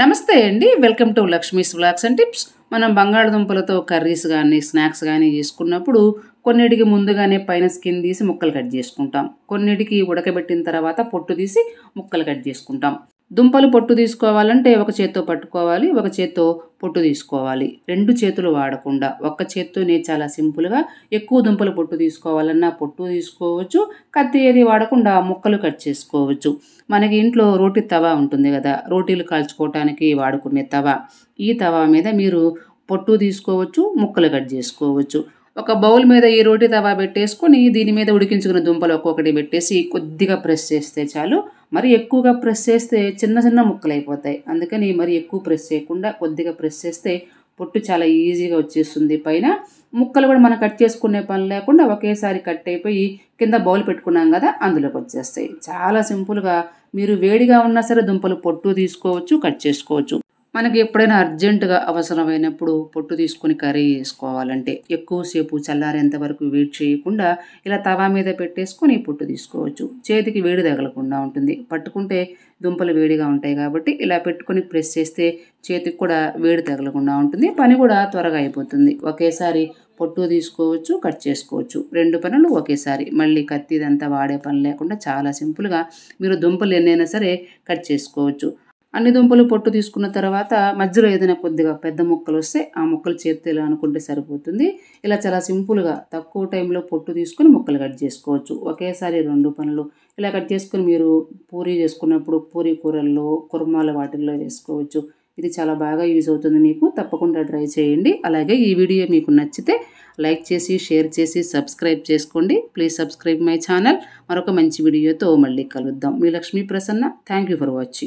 నమస్తే అండి welcome to Lakshmi's vlogs and tips మనం బంగాళదుంపలతో కర్రీస్ కానీ స్నాక్స్ కానీ చేసుకున్నప్పుడు కొన్నిటికి ముందుగానే పైన స్కిన్ తీసి ముక్కలు కట్ చేసుకుంటాం కొన్నిటికి ఉడకబెట్టిన తర్వాత పొట్టు తీసి ముక్కలు కట్ చేసుకుంటాం దుంపలు పొట్టు తీసుకోవాలంటే ఒక చేత్తో పట్టుకోవాలి ఒక చేత్తో పొట్టు తీసుకోవాలి రెండు చేతులు వాడకుండా ఒక్క చేత్తోనే చాలా సింపుల్గా ఎక్కువ దుంపలు పొట్టు తీసుకోవాలన్నా పొట్టు తీసుకోవచ్చు కత్తి ఏది వాడకుండా ముక్కలు కట్ చేసుకోవచ్చు మనకి ఇంట్లో రోటి తవా ఉంటుంది కదా రోటీలు కాల్చుకోవటానికి వాడుకునే తవ ఈ తవా మీద మీరు పొట్టు తీసుకోవచ్చు ముక్కలు కట్ చేసుకోవచ్చు ఒక బౌల్ మీద ఈ రోటీ తవ పెట్టేసుకొని దీని మీద ఉడికించుకున్న దుంపలు ఒక్కొక్కటి పెట్టేసి కొద్దిగా ప్రెస్ చేస్తే చాలు మరి ఎక్కువగా ప్రెస్ చేస్తే చిన్న చిన్న ముక్కలు అయిపోతాయి అందుకని మరి ఎక్కువ ప్రెస్ చేయకుండా కొద్దిగా ప్రెస్ చేస్తే పొట్టు చాలా ఈజీగా వచ్చేస్తుంది పైన ముక్కలు కూడా మనం కట్ చేసుకునే పని లేకుండా ఒకేసారి కట్ అయిపోయి కింద బౌల్ పెట్టుకున్నాం కదా అందులోకి వచ్చేస్తాయి చాలా సింపుల్గా మీరు వేడిగా ఉన్నా సరే దుంపలు పొట్టు తీసుకోవచ్చు కట్ చేసుకోవచ్చు మనకి ఎప్పుడైనా అర్జెంటుగా అవసరమైనప్పుడు పొట్టు తీసుకొని కర్రీ చేసుకోవాలంటే ఎక్కువసేపు చల్లారేంత వరకు వెయిట్ చేయకుండా ఇలా తవా మీద పెట్టేసుకొని పొట్టు తీసుకోవచ్చు చేతికి వేడి తగలకుండా ఉంటుంది పట్టుకుంటే దుంపలు వేడిగా ఉంటాయి కాబట్టి ఇలా పెట్టుకొని ప్రెస్ చేస్తే చేతికి కూడా వేడి తగలకుండా ఉంటుంది పని కూడా త్వరగా అయిపోతుంది ఒకేసారి పొట్టు తీసుకోవచ్చు కట్ చేసుకోవచ్చు రెండు పనులు ఒకేసారి మళ్ళీ కత్తిదంతా వాడే పని లేకుండా చాలా సింపుల్గా మీరు దుంపలు ఎన్నైనా సరే కట్ చేసుకోవచ్చు అన్ని దుంపలు పొట్టు తీసుకున్న తర్వాత మధ్యలో ఏదైనా కొద్దిగా పెద్ద మొక్కలు వస్తే ఆ మొక్కలు చేతిలో అనుకుంటే సరిపోతుంది ఇలా చాలా సింపుల్గా తక్కువ టైంలో పొట్టు తీసుకొని మొక్కలు కట్ చేసుకోవచ్చు ఒకేసారి రెండు పనులు ఇలా కట్ చేసుకుని మీరు పూరి చేసుకున్నప్పుడు పూరి కూరల్లో కుర్మాల వాటిల్లో వేసుకోవచ్చు ఇది చాలా బాగా యూజ్ అవుతుంది మీకు తప్పకుండా ట్రై చేయండి అలాగే ఈ వీడియో మీకు నచ్చితే లైక్ చేసి షేర్ చేసి సబ్స్క్రైబ్ చేసుకోండి ప్లీజ్ సబ్స్క్రైబ్ మై ఛానల్ మరొక మంచి వీడియోతో మళ్ళీ కలుద్దాం మీ Lakshmi Prasanna thank for watching